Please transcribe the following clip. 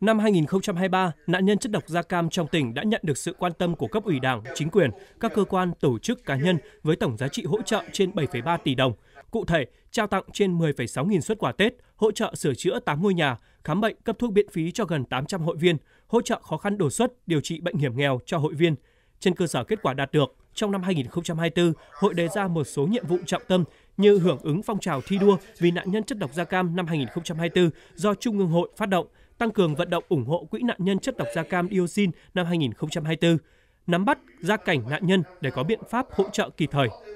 Năm 2023, nạn nhân chất độc da cam trong tỉnh đã nhận được sự quan tâm của cấp ủy Đảng, chính quyền, các cơ quan, tổ chức cá nhân với tổng giá trị hỗ trợ trên 7,3 tỷ đồng. Cụ thể, trao tặng trên 10,6 nghìn xuất quà Tết, hỗ trợ sửa chữa 8 ngôi nhà, khám bệnh cấp thuốc miễn phí cho gần 800 hội viên, hỗ trợ khó khăn đột xuất, điều trị bệnh hiểm nghèo cho hội viên. Trên cơ sở kết quả đạt được, trong năm 2024, hội đề ra một số nhiệm vụ trọng tâm như hưởng ứng phong trào thi đua vì nạn nhân chất độc da cam năm 2024 do Trung ương hội phát động, tăng cường vận động ủng hộ quỹ nạn nhân chất độc da cam dioxin năm 2024, nắm bắt gia cảnh nạn nhân để có biện pháp hỗ trợ kịp thời.